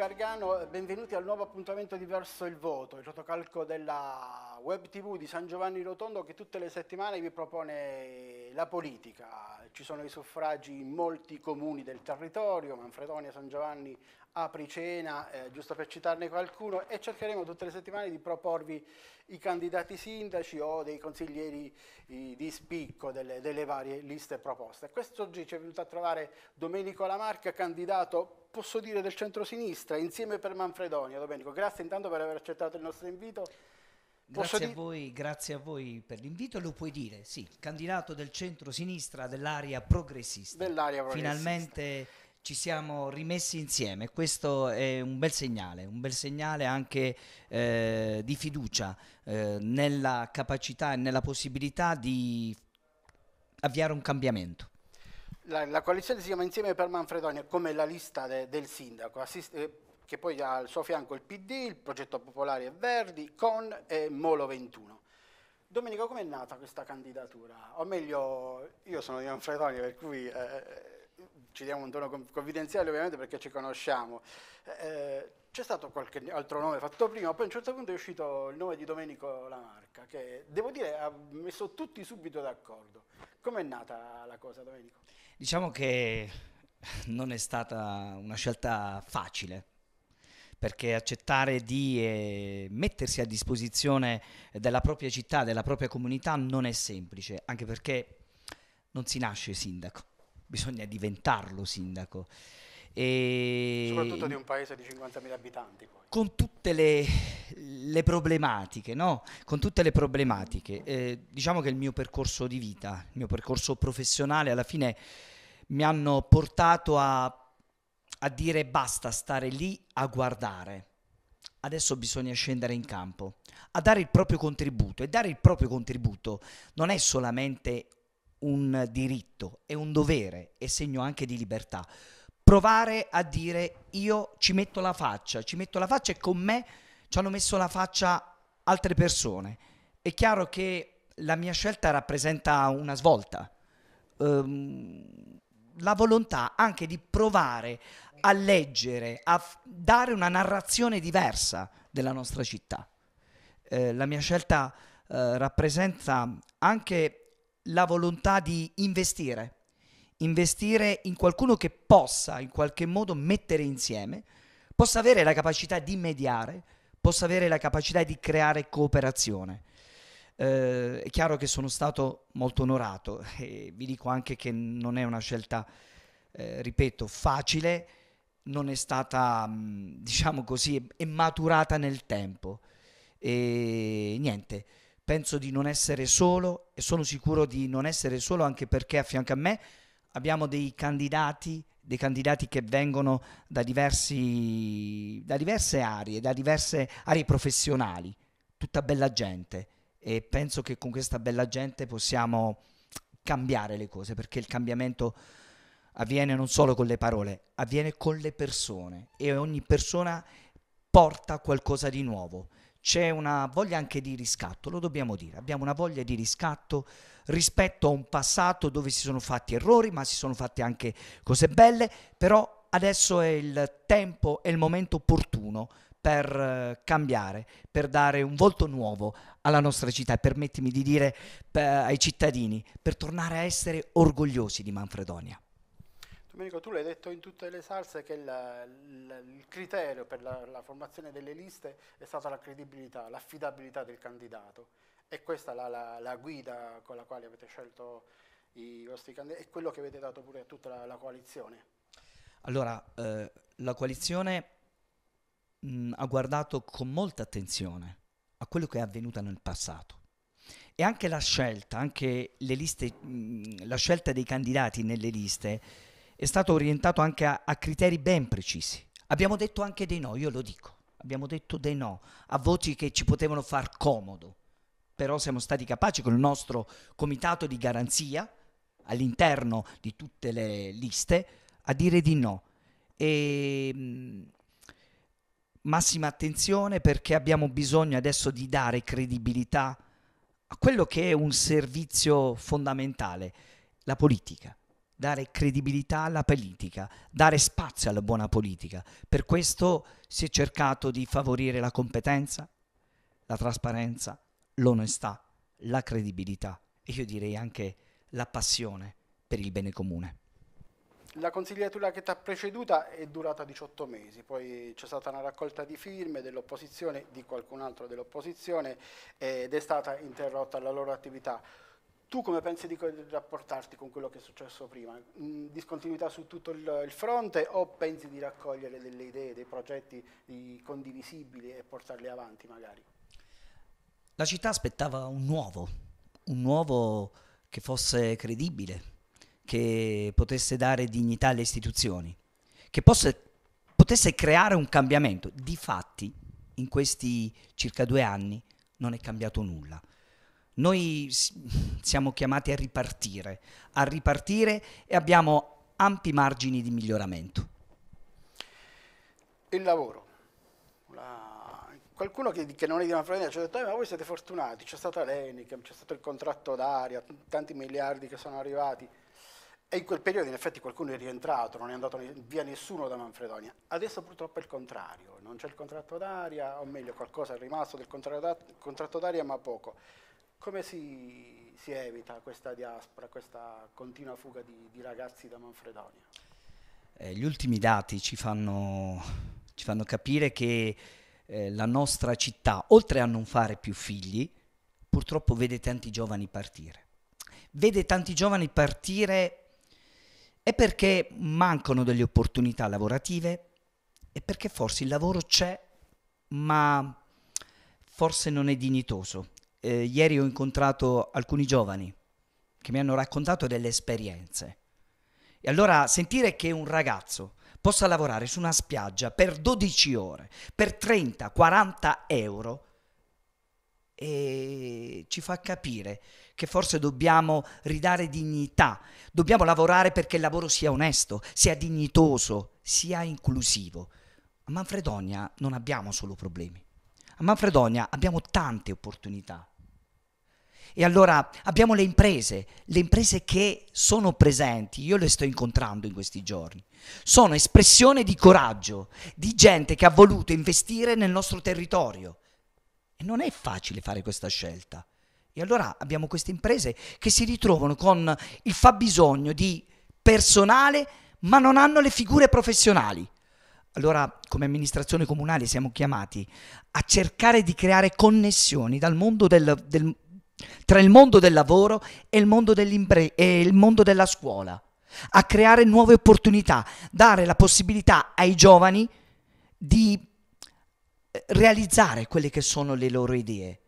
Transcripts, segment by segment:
Gargano, benvenuti al nuovo appuntamento di Verso il Voto, il rotocalco della web tv di San Giovanni Rotondo che tutte le settimane vi propone la politica. Ci sono i suffragi in molti comuni del territorio, Manfredonia, San Giovanni, apricena, eh, giusto per citarne qualcuno, e cercheremo tutte le settimane di proporvi i candidati sindaci o dei consiglieri i, di spicco delle, delle, varie liste proposte. Quest'oggi ci è venuto a trovare Domenico Lamarca, candidato, posso dire, del centrosinistra, insieme per Manfredonia. Domenico, grazie intanto per aver accettato il nostro invito. Grazie a, voi, grazie a, voi, per l'invito, lo puoi dire, sì, candidato del centro-sinistra dell'area progressista. Dell'area progressista. Finalmente ci siamo rimessi insieme, questo è un bel segnale, un bel segnale anche eh, di fiducia eh, nella capacità e nella possibilità di avviare un cambiamento. La, la coalizione si chiama Insieme per Manfredonia, come la lista de, del sindaco, assiste, eh, che poi ha al suo fianco il PD, il Progetto Popolare e Verdi, CON e eh, Molo 21. Domenico, com'è nata questa candidatura? O meglio, io sono di Manfredonia, per cui... Eh, eh ci diamo un tono confidenziale ovviamente perché ci conosciamo. Eh, eh, c'è stato qualche altro nome fatto prima, poi a un certo punto è uscito il nome di Domenico Lamarca, che devo dire ha messo tutti subito d'accordo. Com'è nata la cosa, Domenico? Diciamo che non è stata una scelta facile, perché accettare di eh, mettersi a disposizione della propria città, della propria comunità non è semplice, anche perché non si nasce sindaco bisogna diventarlo sindaco. E Soprattutto di un paese di 50.000 abitanti. Poi. Con tutte le, le, problematiche, no? Con tutte le problematiche. Eh, diciamo che il mio percorso di vita, il mio percorso professionale alla fine mi hanno portato a, a dire basta stare lì a guardare. Adesso bisogna scendere in campo, a dare il proprio contributo. E dare il proprio contributo non è solamente un diritto, e un dovere, e segno anche di libertà. Provare a dire io ci metto la faccia, ci metto la faccia e con me ci hanno messo la faccia altre persone. È chiaro che la mia scelta rappresenta una svolta, ehm, la volontà anche di provare a leggere, a f- dare una narrazione diversa della nostra città. Eh, la mia scelta eh, rappresenta anche la volontà di investire, investire in qualcuno che possa in qualche modo mettere insieme, possa avere la capacità di mediare, possa avere la capacità di creare cooperazione. Eh, è chiaro che sono stato molto onorato e vi dico anche che non è una scelta, eh, ripeto, facile, non è stata, mm, diciamo così, è maturata nel tempo. E niente penso di non essere solo e sono sicuro di non essere solo anche perché a fianco a me abbiamo dei candidati, dei candidati che vengono da, diversi, da diverse aree, da diverse aree professionali, tutta bella gente e penso che con questa bella gente possiamo cambiare le cose perché il cambiamento avviene non solo con le parole, avviene con le persone e ogni persona porta qualcosa di nuovo c'è una voglia anche di riscatto, lo dobbiamo dire, abbiamo una voglia di riscatto rispetto a un passato dove si sono fatti errori, ma si sono fatte anche cose belle, però adesso è il tempo e il momento opportuno per eh, cambiare, per dare un volto nuovo alla nostra città e permettimi di dire per, eh, ai cittadini, per tornare a essere orgogliosi di Manfredonia. Domenico, tu l'hai detto in tutte le salse che la, la, il criterio per la, la, formazione delle liste è stata la credibilità, l'affidabilità del candidato. E questa è la, guida con la quale avete scelto i vostri candidati e quello che avete dato pure a tutta la, coalizione. Allora, eh, la coalizione mh, mm, ha guardato con molta attenzione a quello che è avvenuto nel passato. E anche la scelta, anche liste, mh, mm, la scelta dei candidati nelle liste è stato orientato anche a, a criteri ben precisi. Abbiamo detto anche dei no, io lo dico, abbiamo detto dei no a voti che ci potevano far comodo, però siamo stati capaci con il nostro comitato di garanzia all'interno di tutte le liste a dire di no. E, ehm, mh, massima attenzione perché abbiamo bisogno adesso di dare credibilità a quello che è un servizio fondamentale, la politica dare credibilità alla politica, dare spazio alla buona politica. Per questo si è cercato di favorire la competenza, la trasparenza, l'onestà, la credibilità e io direi anche la passione per il bene comune. La consigliatura che ti ha preceduta è durata 18 mesi, poi c'è stata una raccolta di firme dell'opposizione, di qualcun altro dell'opposizione ed è stata interrotta la loro attività. Tu come pensi di rapportarti con quello che è successo prima? Mm, discontinuità su tutto il, fronte o pensi di raccogliere delle idee, dei progetti condivisibili e portarli avanti magari? La città aspettava un nuovo, un nuovo che fosse credibile, che potesse dare dignità alle istituzioni, che posse, potesse creare un cambiamento. Difatti, in questi circa due anni non è cambiato nulla. Noi siamo chiamati a ripartire, a ripartire e abbiamo ampi margini di miglioramento. Il lavoro. La... Qualcuno che, che, non è di una famiglia ci ha detto, eh, ma voi siete fortunati, c'è stata l'Enichem, c'è stato il contratto d'aria, tanti miliardi che sono arrivati. E in quel periodo in effetti qualcuno è rientrato, non è andato via nessuno da Manfredonia. Adesso purtroppo è il contrario, non c'è il contratto d'aria, o meglio qualcosa è rimasto del contratto d'aria ma poco. Come si, si evita questa diaspora, questa continua fuga di, di ragazzi da Manfredonia? Eh, gli ultimi dati ci fanno, ci fanno capire che eh, la nostra città, oltre a non fare più figli, purtroppo vede tanti giovani partire. Vede tanti giovani partire è perché mancano delle opportunità lavorative e perché forse il lavoro c'è, ma forse non è dignitoso eh, ieri ho incontrato alcuni giovani che mi hanno raccontato delle esperienze. E allora sentire che un ragazzo possa lavorare su una spiaggia per 12 ore, per 30-40 euro, e ci fa capire che forse dobbiamo ridare dignità, dobbiamo lavorare perché il lavoro sia onesto, sia dignitoso, sia inclusivo. A Manfredonia non abbiamo solo problemi, a Manfredonia abbiamo tante opportunità e allora abbiamo le imprese, le imprese che sono presenti, io le sto incontrando in questi giorni, sono espressione di coraggio, di gente che ha voluto investire nel nostro territorio. E non è facile fare questa scelta. E allora abbiamo queste imprese che si ritrovano con il fabbisogno di personale, ma non hanno le figure professionali. Allora, come amministrazione comunale siamo chiamati a cercare di creare connessioni dal mondo del, del tra il mondo del lavoro e il mondo, e il mondo della scuola, a creare nuove opportunità, dare la possibilità ai giovani di eh, realizzare quelle che sono le loro idee.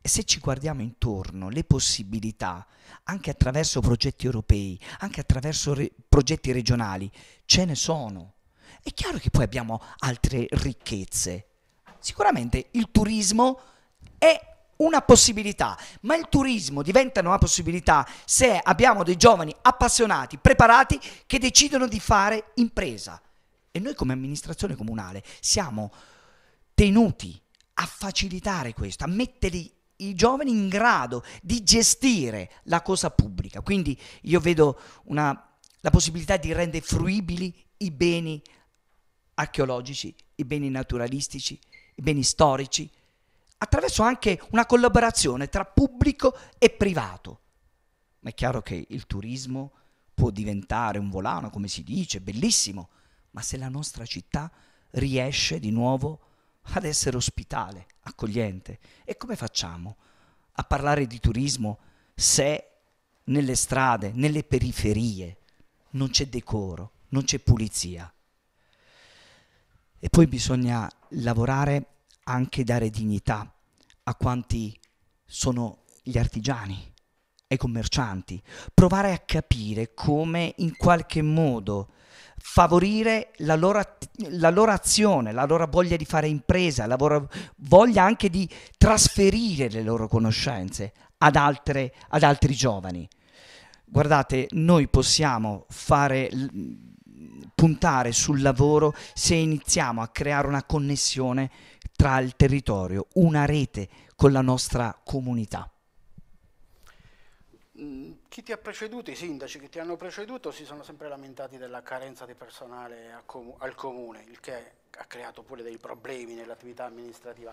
E se ci guardiamo intorno, le possibilità, anche attraverso progetti europei, anche attraverso re progetti regionali, ce ne sono. È chiaro che poi abbiamo altre ricchezze. Sicuramente il turismo è una possibilità, ma il turismo diventa una possibilità se abbiamo dei giovani appassionati, preparati, che decidono di fare impresa. E noi come amministrazione comunale siamo tenuti a facilitare questo, a metterli i giovani in grado di gestire la cosa pubblica. Quindi io vedo una, la possibilità di rendere fruibili i beni archeologici, i beni naturalistici, i beni storici, attraverso anche una collaborazione tra pubblico e privato. Ma è chiaro che il turismo può diventare un volano, come si dice, bellissimo, ma se la nostra città riesce di nuovo ad essere ospitale, accogliente, e come facciamo a parlare di turismo se nelle strade, nelle periferie non c'è decoro, non c'è pulizia? E poi bisogna lavorare anche dare dignità a quanti sono gli artigiani, ai commercianti, provare a capire come in qualche modo favorire la loro, la loro, azione, la loro voglia di fare impresa, la loro voglia anche di trasferire le loro conoscenze ad, altre, ad altri giovani. Guardate, noi possiamo fare puntare sul lavoro se iniziamo a creare una connessione tra il territorio, una rete con la nostra comunità. Mm, chi ti ha preceduto, i sindaci che ti hanno preceduto, si sono sempre lamentati della carenza di personale al, com- al comune, il che ha creato pure dei problemi nell'attività amministrativa.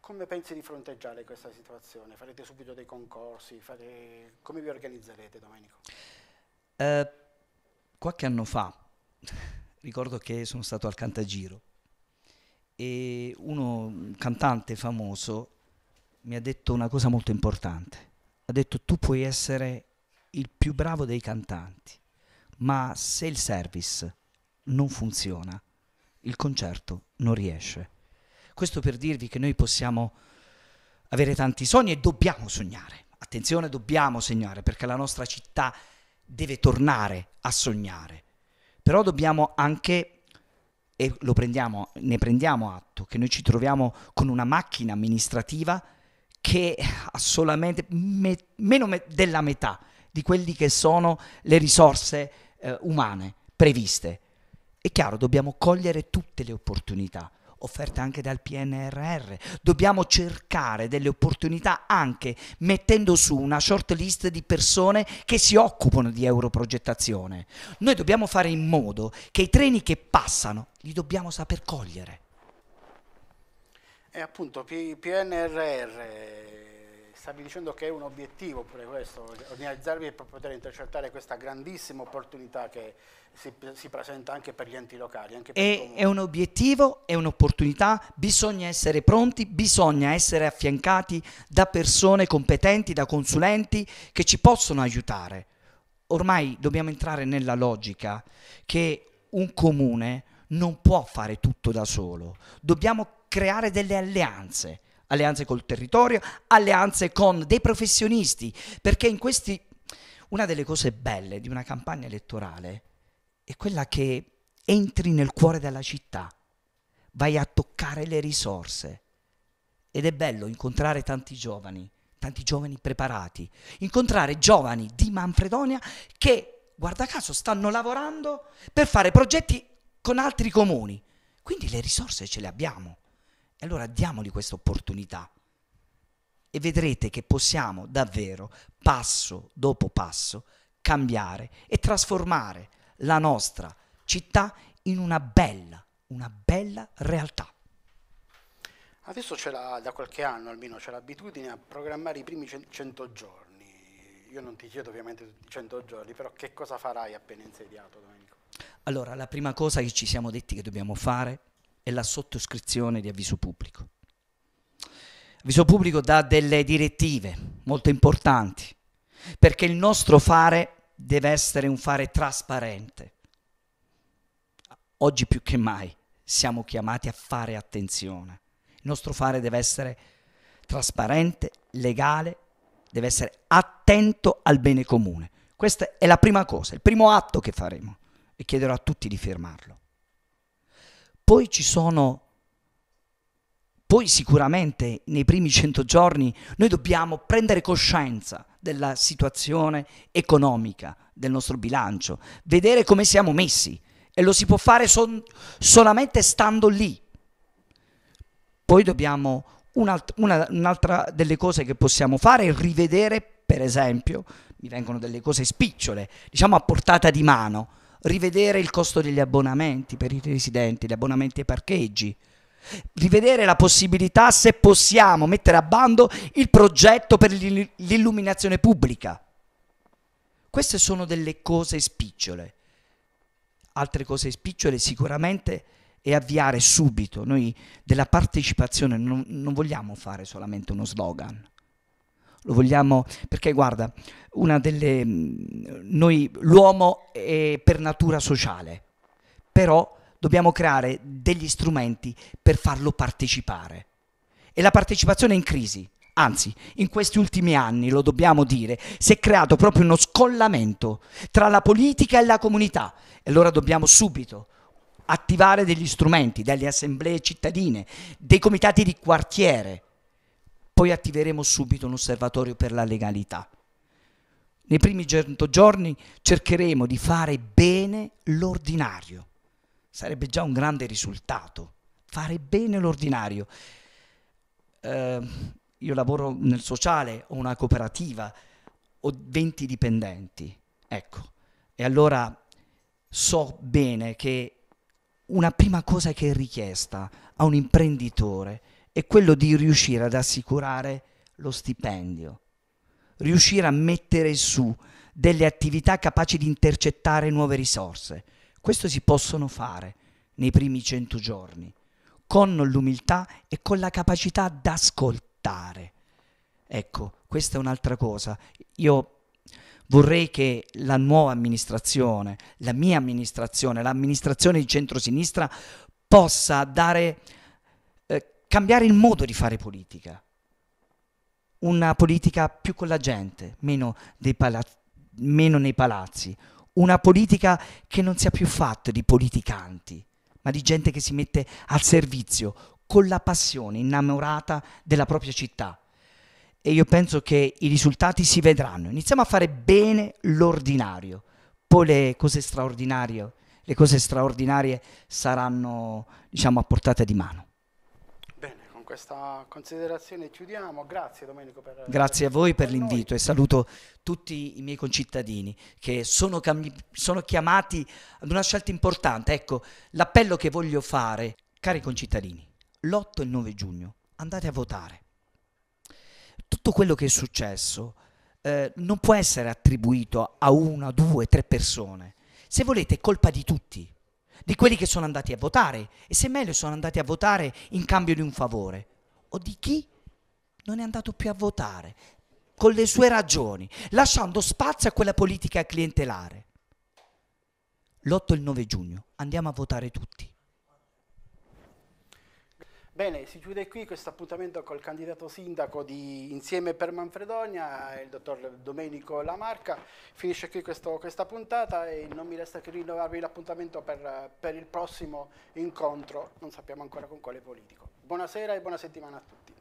Come pensi di fronteggiare questa situazione? Farete subito dei concorsi? Fare... Come vi organizzerete, Domenico? Eh, qualche anno fa ricordo che sono stato al Cantagiro e uno, un cantante famoso mi ha detto una cosa molto importante. Ha detto tu puoi essere il più bravo dei cantanti, ma se il service non funziona, il concerto non riesce. Questo per dirvi che noi possiamo avere tanti sogni e dobbiamo sognare. Attenzione, dobbiamo sognare perché la nostra città deve tornare a sognare però dobbiamo anche e lo prendiamo, ne prendiamo atto, che noi ci troviamo con una macchina amministrativa che ha solamente me, meno me, della metà di quelli che sono le risorse eh, umane previste. È chiaro, dobbiamo cogliere tutte le opportunità offerte anche dal PNRR. Dobbiamo cercare delle opportunità anche mettendo su una short list di persone che si occupano di europrogettazione. Noi dobbiamo fare in modo che i treni che passano li dobbiamo saper cogliere. E appunto PNRR stavi dicendo che è un obiettivo pure questo, organizzarvi per poter intercettare questa grandissima opportunità che si, si presenta anche per gli enti locali. È, è, un obiettivo, è un'opportunità, bisogna essere pronti, bisogna essere affiancati da persone competenti, da consulenti che ci possono aiutare. Ormai dobbiamo entrare nella logica che un comune non può fare tutto da solo, dobbiamo creare delle alleanze alleanze col territorio, alleanze con dei professionisti, perché in questi... Una delle cose belle di una campagna elettorale è quella che entri nel cuore della città, vai a toccare le risorse ed è bello incontrare tanti giovani, tanti giovani preparati, incontrare giovani di Manfredonia che, guarda caso, stanno lavorando per fare progetti con altri comuni. Quindi le risorse ce le abbiamo. E allora diamogli questa opportunità e vedrete che possiamo davvero, passo dopo passo, cambiare e trasformare la nostra città in una bella, una bella realtà. Adesso c'è la, da qualche anno almeno c'è l'abitudine a programmare i primi 100 giorni. Io non ti chiedo ovviamente tutti i 100 giorni, però che cosa farai appena insediato, Domenico? Allora, la prima cosa che ci siamo detti che dobbiamo fare e la sottoscrizione di avviso pubblico. Avviso pubblico dà delle direttive molto importanti, perché il nostro fare deve essere un fare trasparente. Oggi più che mai siamo chiamati a fare attenzione. Il nostro fare deve essere trasparente, legale, deve essere attento al bene comune. Questa è la prima cosa, il primo atto che faremo e chiederò a tutti di firmarlo. Poi ci sono, poi sicuramente nei primi 100 giorni noi dobbiamo prendere coscienza della situazione economica, del nostro bilancio, vedere come siamo messi e lo si può fare son, solamente stando lì. Poi dobbiamo, un'alt- una, un'altra delle cose che possiamo fare è rivedere, per esempio, mi vengono delle cose spicciole, diciamo a portata di mano, rivedere il costo degli abbonamenti per i residenti, gli abbonamenti ai parcheggi, rivedere la possibilità se possiamo mettere a bando il progetto per l'illuminazione pubblica. Queste sono delle cose spicciole. Altre cose spicciole sicuramente è avviare subito. Noi della partecipazione non, non vogliamo fare solamente uno slogan lo vogliamo, perché guarda, una delle, mm, noi, l'uomo è per natura sociale, però dobbiamo creare degli strumenti per farlo partecipare. E la partecipazione è in crisi, anzi, in questi ultimi anni, lo dobbiamo dire, si è creato proprio uno scollamento tra la politica e la comunità. E allora dobbiamo subito attivare degli strumenti, delle assemblee cittadine, dei comitati di quartiere, poi attiveremo subito un osservatorio per la legalità. Nei primi 100 giorni cercheremo di fare bene l'ordinario. Sarebbe già un grande risultato. Fare bene l'ordinario. Eh, io lavoro nel sociale, ho una cooperativa, ho 20 dipendenti. Ecco, e allora so bene che una prima cosa che è richiesta a un imprenditore è quello di riuscire ad assicurare lo stipendio, riuscire a mettere su delle attività capaci di intercettare nuove risorse. Questo si possono fare nei primi 100 giorni, con l'umiltà e con la capacità d'ascoltare. Ecco, questa è un'altra cosa. Io vorrei che la nuova amministrazione, la mia amministrazione, l'amministrazione di centrosinistra possa dare cambiare il modo di fare politica, una politica più con la gente, meno, palaz- meno nei palazzi, una politica che non sia più fatta di politicanti, ma di gente che si mette al servizio, con la passione, innamorata della propria città. E io penso che i risultati si vedranno. Iniziamo a fare bene l'ordinario, poi le cose straordinarie, le cose straordinarie saranno diciamo, a portata di mano questa considerazione chiudiamo. Grazie Domenico per... Grazie a voi per, l'invito e saluto tutti i miei concittadini che sono, sono chiamati ad una scelta importante. Ecco, l'appello che voglio fare, cari concittadini, l'8 e il 9 giugno andate a votare. Tutto quello che è successo eh, non può essere attribuito a una, due, tre persone. Se volete è colpa di tutti di quelli che sono andati a votare e semmai meglio sono andati a votare in cambio di un favore o di chi non è andato più a votare con le sue ragioni, lasciando spazio a quella politica clientelare. L'8 e il 9 giugno andiamo a votare tutti. Bene, si chiude qui questo appuntamento col candidato sindaco di Insieme per Manfredonia, il dottor Domenico Lamarca. Finisce qui questo, questa puntata e non mi resta che rinnovarvi l'appuntamento per, per il prossimo incontro, non sappiamo ancora con quale politico. Buonasera e buona settimana a tutti.